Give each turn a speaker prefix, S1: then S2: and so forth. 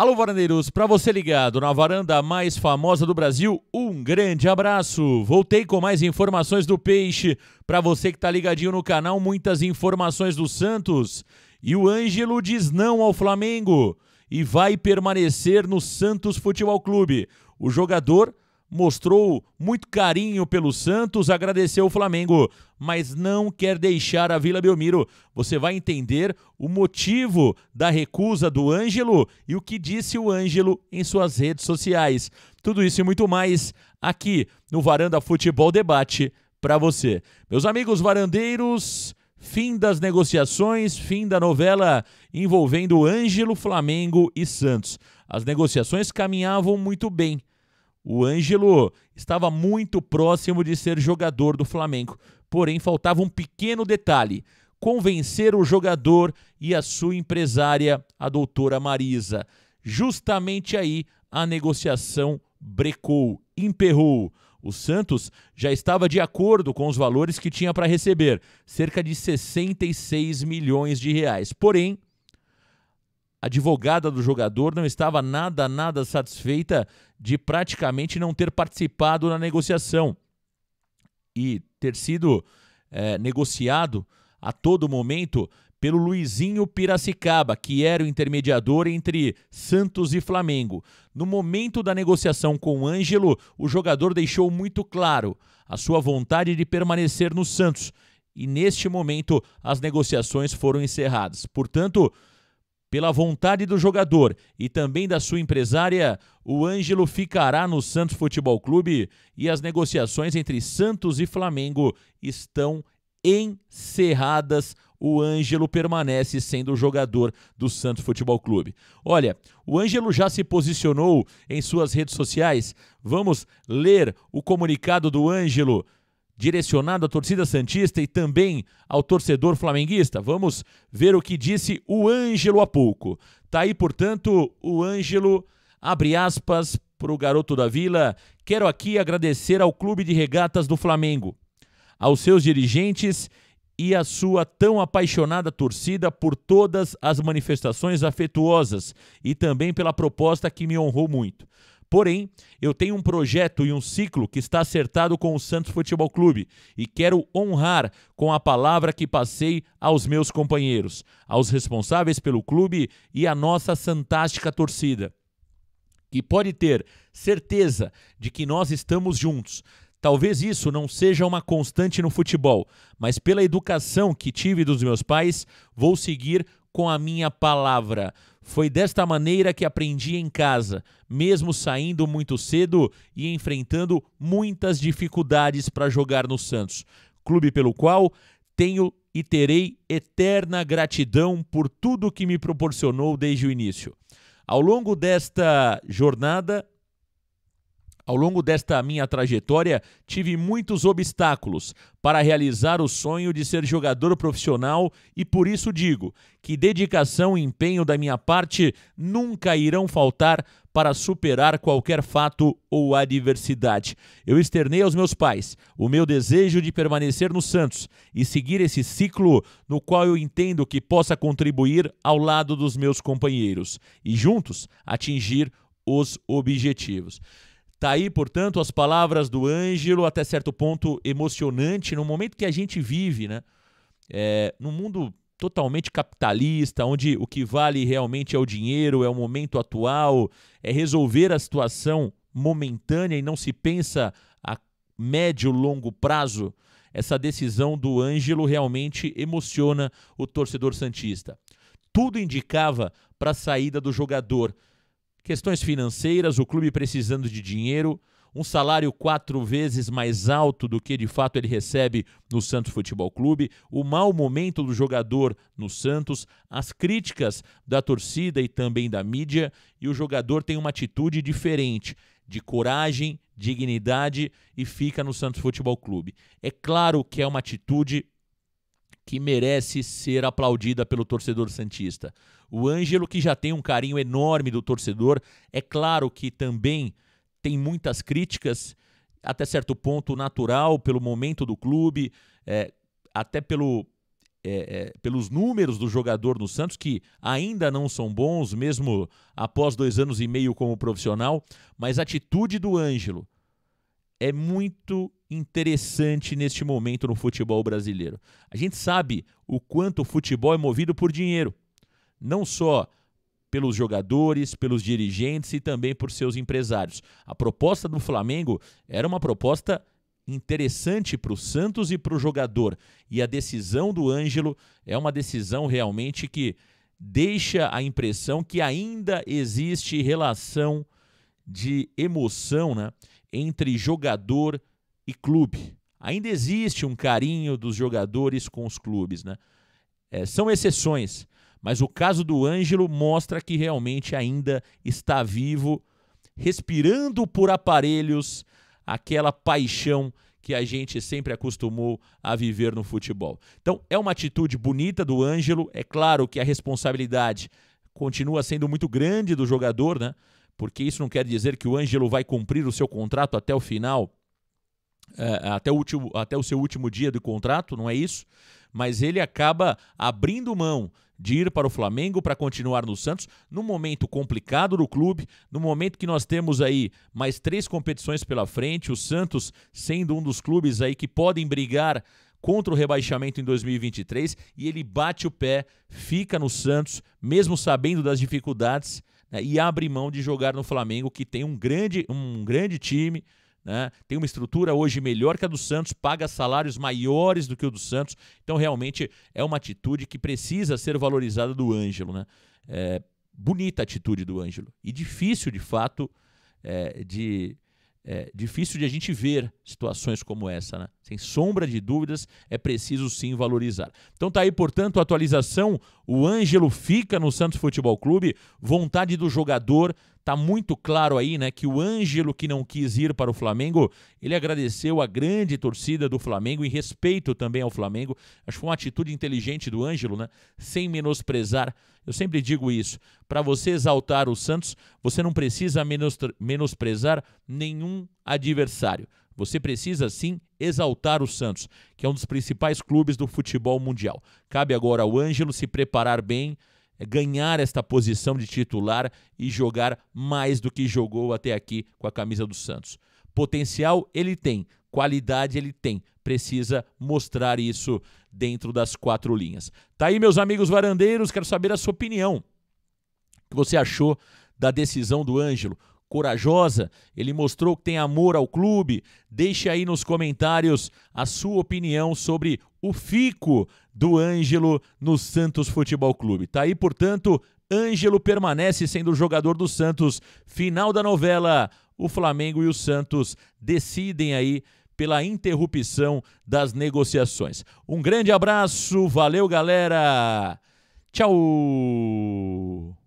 S1: Alô, varandeiros, para você ligado na varanda mais famosa do Brasil, um grande abraço. Voltei com mais informações do Peixe. Para você que tá ligadinho no canal, muitas informações do Santos. E o Ângelo diz não ao Flamengo e vai permanecer no Santos Futebol Clube. O jogador mostrou muito carinho pelo Santos, agradeceu o Flamengo, mas não quer deixar a Vila Belmiro. Você vai entender o motivo da recusa do Ângelo e o que disse o Ângelo em suas redes sociais. Tudo isso e muito mais aqui no Varanda Futebol Debate para você. Meus amigos varandeiros, fim das negociações, fim da novela envolvendo Ângelo, Flamengo e Santos. As negociações caminhavam muito bem o Ângelo estava muito próximo de ser jogador do Flamengo, porém faltava um pequeno detalhe: convencer o jogador e a sua empresária, a doutora Marisa. Justamente aí a negociação brecou, emperrou. O Santos já estava de acordo com os valores que tinha para receber, cerca de 66 milhões de reais. Porém, advogada do jogador não estava nada, nada satisfeita de praticamente não ter participado na negociação e ter sido é, negociado a todo momento pelo Luizinho Piracicaba, que era o intermediador entre Santos e Flamengo. No momento da negociação com o Ângelo, o jogador deixou muito claro a sua vontade de permanecer no Santos. E neste momento, as negociações foram encerradas. Portanto, pela vontade do jogador e também da sua empresária, o Ângelo ficará no Santos Futebol Clube e as negociações entre Santos e Flamengo estão encerradas. O Ângelo permanece sendo o jogador do Santos Futebol Clube. Olha, o Ângelo já se posicionou em suas redes sociais. Vamos ler o comunicado do Ângelo direcionado à torcida Santista e também ao torcedor flamenguista. Vamos ver o que disse o Ângelo há pouco. Tá aí, portanto, o Ângelo, abre aspas, para o garoto da vila. Quero aqui agradecer ao Clube de Regatas do Flamengo, aos seus dirigentes e à sua tão apaixonada torcida por todas as manifestações afetuosas e também pela proposta que me honrou muito. Porém, eu tenho um projeto e um ciclo que está acertado com o Santos Futebol Clube e quero honrar com a palavra que passei aos meus companheiros, aos responsáveis pelo clube e à nossa fantástica torcida, que pode ter certeza de que nós estamos juntos. Talvez isso não seja uma constante no futebol, mas pela educação que tive dos meus pais, vou seguir com a minha palavra. Foi desta maneira que aprendi em casa, mesmo saindo muito cedo e enfrentando muitas dificuldades para jogar no Santos, clube pelo qual tenho e terei eterna gratidão por tudo que me proporcionou desde o início. Ao longo desta jornada, ao longo desta minha trajetória, tive muitos obstáculos para realizar o sonho de ser jogador profissional e por isso digo que dedicação e empenho da minha parte nunca irão faltar para superar qualquer fato ou adversidade. Eu externei aos meus pais o meu desejo de permanecer no Santos e seguir esse ciclo no qual eu entendo que possa contribuir ao lado dos meus companheiros e juntos atingir os objetivos. Tá aí, portanto, as palavras do Ângelo, até certo ponto emocionante, no momento que a gente vive, né? É, num mundo totalmente capitalista, onde o que vale realmente é o dinheiro, é o momento atual, é resolver a situação momentânea e não se pensa a médio, longo prazo. Essa decisão do Ângelo realmente emociona o torcedor Santista. Tudo indicava para a saída do jogador Questões financeiras, o clube precisando de dinheiro, um salário quatro vezes mais alto do que de fato ele recebe no Santos Futebol Clube, o mau momento do jogador no Santos, as críticas da torcida e também da mídia, e o jogador tem uma atitude diferente, de coragem, dignidade e fica no Santos Futebol Clube. É claro que é uma atitude que merece ser aplaudida pelo torcedor Santista. O Ângelo, que já tem um carinho enorme do torcedor, é claro que também tem muitas críticas, até certo ponto natural, pelo momento do clube, é, até pelo, é, é, pelos números do jogador no Santos, que ainda não são bons, mesmo após dois anos e meio como profissional, mas a atitude do Ângelo é muito interessante neste momento no futebol brasileiro. A gente sabe o quanto o futebol é movido por dinheiro, não só pelos jogadores, pelos dirigentes e também por seus empresários. A proposta do Flamengo era uma proposta interessante para o Santos e para o jogador. E a decisão do Ângelo é uma decisão realmente que deixa a impressão que ainda existe relação de emoção né, entre jogador e clube. Ainda existe um carinho dos jogadores com os clubes, né? É, são exceções, mas o caso do Ângelo mostra que realmente ainda está vivo, respirando por aparelhos aquela paixão que a gente sempre acostumou a viver no futebol. Então, é uma atitude bonita do Ângelo, é claro que a responsabilidade continua sendo muito grande do jogador, né? Porque isso não quer dizer que o Ângelo vai cumprir o seu contrato até o final é, é, até, o último, até o seu último dia do contrato, não é isso? Mas ele acaba abrindo mão de ir para o Flamengo para continuar no Santos, num momento complicado do clube, no momento que nós temos aí mais três competições pela frente, o Santos sendo um dos clubes aí que podem brigar contra o rebaixamento em 2023 e ele bate o pé, fica no Santos, mesmo sabendo das dificuldades, né, e abre mão de jogar no Flamengo, que tem um grande, um grande time, né? Tem uma estrutura hoje melhor que a do Santos, paga salários maiores do que o do Santos. Então, realmente, é uma atitude que precisa ser valorizada do Ângelo. Né? É, bonita a atitude do Ângelo. E difícil, de fato, é, de, é, difícil de a gente ver situações como essa. Né? Sem sombra de dúvidas, é preciso sim valorizar. Então tá aí, portanto, a atualização. O Ângelo fica no Santos Futebol Clube, vontade do jogador. Tá muito claro aí, né, que o Ângelo que não quis ir para o Flamengo, ele agradeceu a grande torcida do Flamengo e respeito também ao Flamengo. Acho que foi uma atitude inteligente do Ângelo, né? Sem menosprezar. Eu sempre digo isso. Para você exaltar o Santos, você não precisa menosprezar nenhum adversário. Você precisa sim exaltar o Santos, que é um dos principais clubes do futebol mundial. Cabe agora ao Ângelo se preparar bem, eh, ganhar esta posição de titular e jogar mais do que jogou até aqui com a camisa do Santos. Potencial ele tem, qualidade ele tem, precisa mostrar isso dentro das quatro linhas. Tá aí, meus amigos varandeiros, quero saber a sua opinião. O que você achou da decisão do Ângelo? corajosa, ele mostrou que tem amor ao clube. Deixe aí nos comentários a sua opinião sobre o fico do Ângelo no Santos Futebol Clube. Tá aí, portanto, Ângelo permanece sendo o jogador do Santos. Final da novela, o Flamengo e o Santos decidem aí pela interrupção das negociações. Um grande abraço, valeu galera. Tchau.